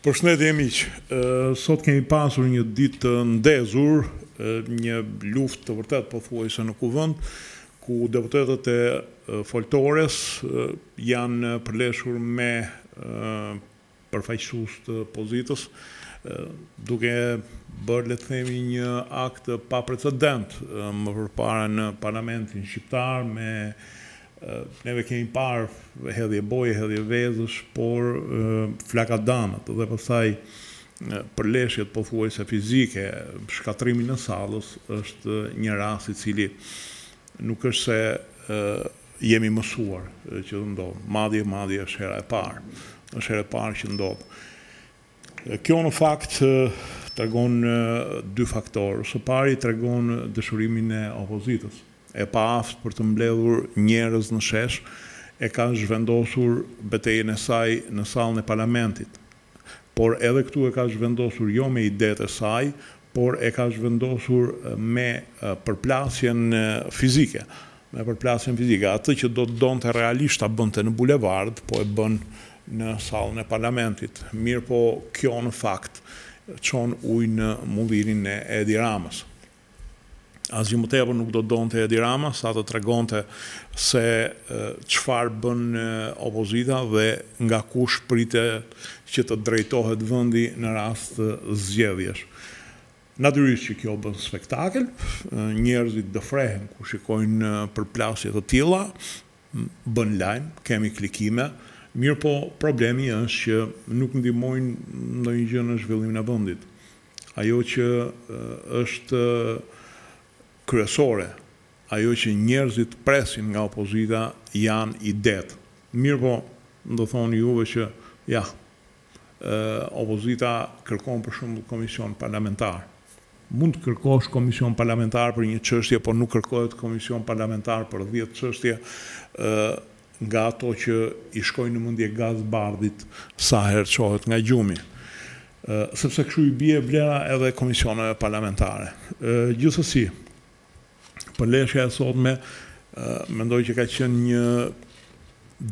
Për shëndetë e miqë, sot kemi pasur një ditë të ndezur, një luft të vërtet përfuaj se në kuvënd, ku deputetet e foltores janë përleshur me përfajqësus të pozitës, duke bërë, letë themi, një akt pa precedent më përpare në parlamentin shqiptar me përfajqësus neve kemi parë hedhje boje, hedhje vezësh, por flaka damët dhe pasaj përleshjet po thuaj se fizike, shkatrimi në salës është një rast i cili nuk është se jemi mësuar që të ndodhë, madhje, madhje është hera e parë, është hera e parë që ndodhë. Kjo në fakt të dy faktorë, së pari të dëshurimin e opozitës, e pa aftë për të mbledhur njerëz në shesh, e ka zhvendosur betejën e saj në salën e parlamentit. Por edhe këtu e ka zhvendosur jo me idet e saj, por e ka zhvendosur me përplasjen fizike. Me përplasjen fizike. Atë që do të donë të realisht të bënë të në bulevard, po e bënë në salën e parlamentit. Mirë po kjo në fakt qonë ujë në mundirin e edhiramës. Azi më tepër nuk do të donë të Edi Rama, sa të tregonë se qëfar bën opozita dhe nga kush pritet që të drejtohet vëndi në rast zgjedhjes. Natyrisht që kjo bën spektakel, njerëzit dëfrehen ku shikojnë përplasje të tila, bën lajmë, kemi klikime, mirë po problemi është që nuk në ndonjë në një gjë në zhvillim në vëndit. Ajo që është kryesore, ajo që njerëzit presin nga opozita janë i detë. Mirë po, në do thonë juve që, ja, opozita kërkon për shumë komision parlamentar. Mund të kërkosh komision parlamentar për një qështje, por nuk kërkohet komision parlamentar për dhjetë qështje nga to që i shkojnë në mundje gazë bardit sa herë qohet nga gjumi sepse këshu i bje vlera edhe komisionëve parlamentare. Gjithësësi, për leshja e sot me, mendoj që ka qenë një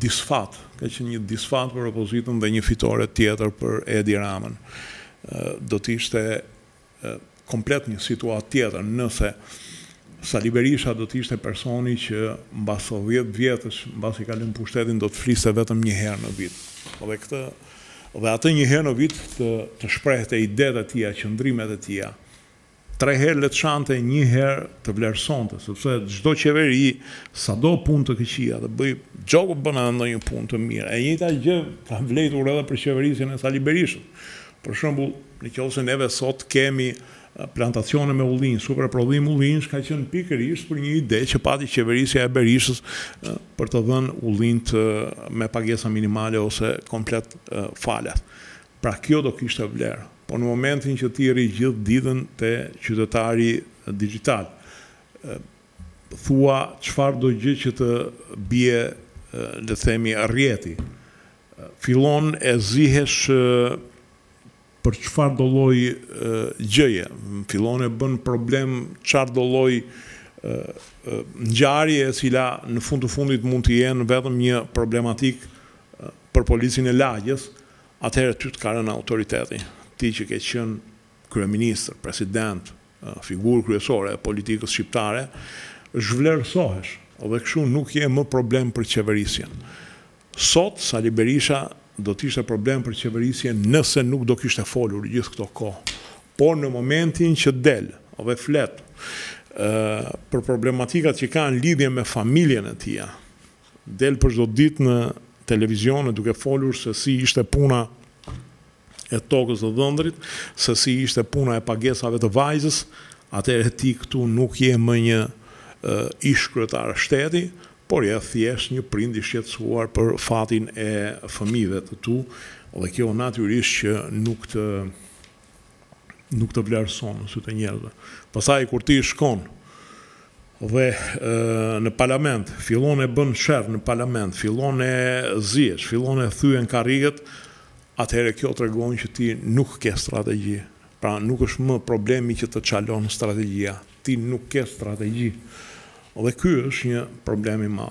disfat, ka qenë një disfat për opozitën dhe një fitore tjetër për Edi Ramën. Do t'ishte komplet një situat tjetër, nëse Sali Berisha do t'ishte personi që në basë 10 vjetës, në basë i kalim pushtetin, do të fliste vetëm një herë në vitë. Dhe këtë, dhe atë një herë në vitë të, të shprehte ide dhe tia, qëndrimet dhe tia, tre herë le të shante, një herë të vlerësonte, sepse çdo qeveri sado punë të këqija dhe bëj xhoku bën ndonjë punë të mirë. E njëjta gjë ka vlerësuar edhe për qeverisjen e Sali Berishës. Për shembull, nëse neve sot kemi plantacione me ullin, superprodhim ullin, ka qenë pikërisht për një ide që pati qeverisja e Berishës për të dhënë ullin të me pagesa minimale ose komplet falas. Pra kjo do kishte vlerë po në momentin që ti rri gjithë ditën të qytetari digital. Thua qëfar do gjë që të bje, le themi, arjeti. Filon e zihesh për qëfar do loj gjëje. Filon e bën problem qëfar do loj në gjarje e cila në fund të fundit mund të jenë vetëm një problematik për policin e lagjes, atëherë ty të karen autoritetin ti që ke qënë kryeministër, president, eh, figurë e politikës shqiptare, zhvlerësohesh, dhe këshu nuk je më problem për qeverisjen. Sot, Sali Berisha do tishtë problem për qeverisjen nëse nuk do kishtë e folur gjithë këto ko. Por në momentin që delë, dhe fletë, eh, për problematikat që ka në lidhje me familjen e tia, delë për shdo ditë në televizionë duke folur se si ishte puna e tokës dhe dhëndrit, se si ishte puna e pagesave të vajzës, atër e ti këtu nuk je më një ishkretar shteti, por e thjesht një prind i shqetsuar për fatin e fëmive të tu, dhe kjo naturisht që nuk të nuk të vlerëson në sytë njëzë. Pasaj, kur ti shkon dhe në parlament, fillon e bënë shërë në parlament, fillon e zjeq, fillon e thyën karigët, atëherë kjo të regonë që ti nuk ke strategi, pra nuk është më problemi që të qalon strategia, ti nuk ke strategi. Dhe kjo është një problemi ma.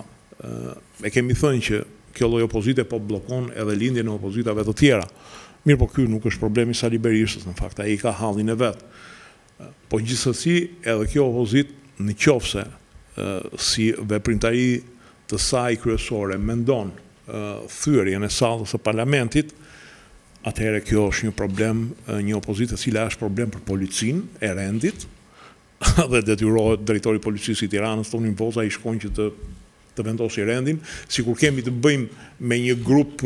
E kemi thënë që kjo lojë opozite po blokon edhe lindje në opozitave të tjera. Mirë po kjo nuk është problemi sa liberishtës, në fakta e i ka halin e vetë. Po në gjithësësi edhe kjo opozit në qofse si veprintari të saj kryesore mendonë thyrjen e salës e parlamentit, atëhere kjo është një problem, një opozitë e cila është problem për policinë, e rendit, dhe detyrohet drejtori policisë i Tiranës, një voza i shkon që të të vendosë i rendin, si kur kemi të bëjmë me një grup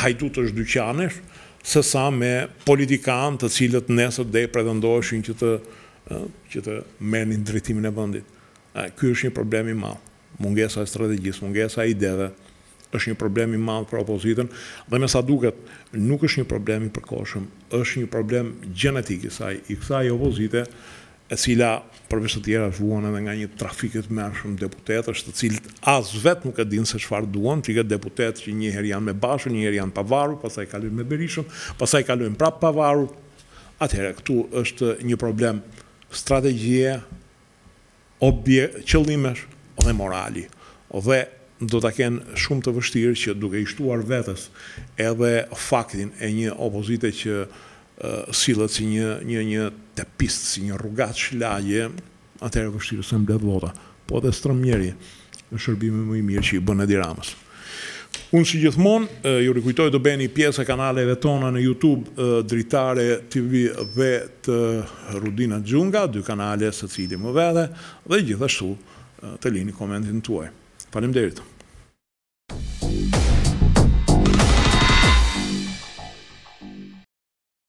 hajtut është dyqanesh, sësa me politikanë të cilët nesët dhe pretendoheshin që të, që të menin drejtimin e vëndit. Ky është një problemi malë, mungesa e strategjisë, mungesa e ideve, është një problemi madhë për opozitën, dhe me sa duket, nuk është një problemi përkoshëm, është një problem genetik i kësaj, i kësaj opozite, e cila përveç të tjera vuan edhe nga një trafikët mërshëm deputetës, të cilët as vetë nuk e dinë se qëfar duan, që i këtë deputetë që njëherë janë me bashë, njëherë janë pavaru, pasaj kalujnë me berishëm, pasaj kalujnë prapë pavaru, atëherë, këtu është një problem strategje, qëllimesh dhe morali, dhe do të kenë shumë të vështirë që duke ishtuar vetës edhe faktin e një opozite që silët si një, një, një tepist, si një rrugat shlaje, atëherë vështirë se mbledh vota, po dhe njeri në shërbime më i mirë që i bënë e diramës. Unë si gjithmonë, ju rikujtoj të bëni pjesë e kanaleve tona në YouTube dritare TV dhe të Rudina Gjunga, dy kanale së cili më vedhe, dhe gjithashtu të lini komentin të tuaj. Falem derit.